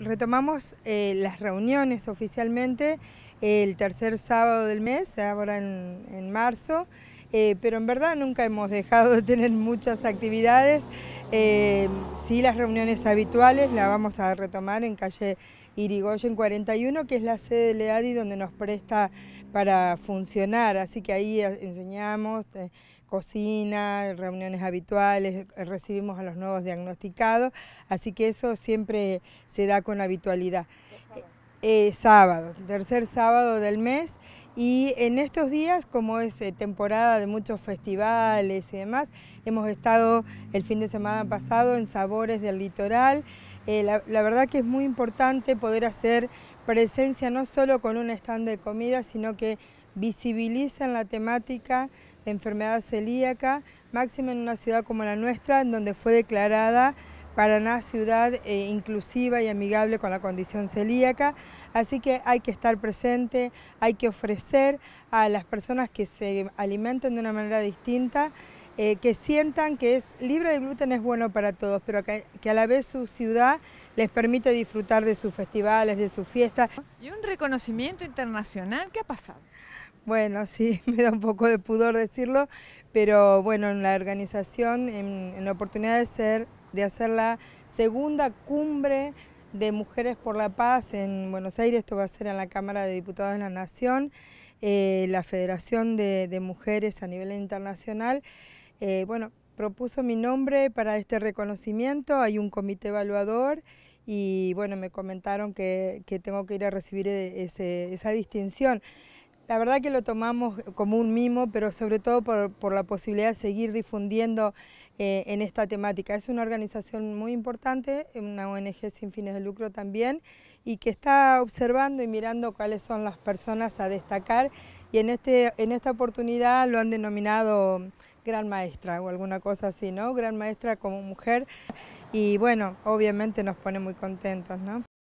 Retomamos eh, las reuniones oficialmente el tercer sábado del mes, ahora en marzo. Eh, pero en verdad nunca hemos dejado de tener muchas actividades. Eh, sí, las reuniones habituales las vamos a retomar en calle Irigoyen 41, que es la sede de Leadi donde nos presta para funcionar, así que ahí eh, enseñamos cocina, reuniones habituales, recibimos a los nuevos diagnosticados, así que eso siempre se da con habitualidad. sábado, tercer sábado del mes, y en estos días, como es eh, temporada de muchos festivales y demás, hemos estado el fin de semana pasado en Sabores del Litoral. Eh, la, verdad que es muy importante poder hacer presencia no solo con un stand de comida, sino que visibilizan la temática de enfermedad celíaca, máxima en una ciudad como la nuestra, en donde fue declarada Paraná ciudad eh, inclusiva y amigable con la condición celíaca, así que hay que estar presente, hay que ofrecer a las personas que se alimenten de una manera distinta, eh, que sientan que es libre de gluten es bueno para todos, pero que, a la vez su ciudad les permite disfrutar de sus festivales, de sus fiestas. Y un reconocimiento internacional, ¿qué ha pasado? Bueno, sí, me da un poco de pudor decirlo, pero bueno, en la organización, en la oportunidad de ser de hacer la segunda cumbre de Mujeres por la Paz en Buenos Aires, esto va a ser en la Cámara de Diputados de la Nación, eh, la Federación de, Mujeres a nivel internacional. Eh, bueno, propuso mi nombre para este reconocimiento, hay un comité evaluador y bueno, me comentaron que, tengo que ir a recibir e, esa distinción. La verdad que lo tomamos como un mimo, pero sobre todo por, la posibilidad de seguir difundiendo eh, en esta temática. Es una organización muy importante, una ONG sin fines de lucro también, y que está observando y mirando cuáles son las personas a destacar. Y en, este, en esta oportunidad lo han denominado gran maestra o alguna cosa así, ¿no? Gran maestra como mujer. Y bueno, obviamente nos pone muy contentos, ¿no?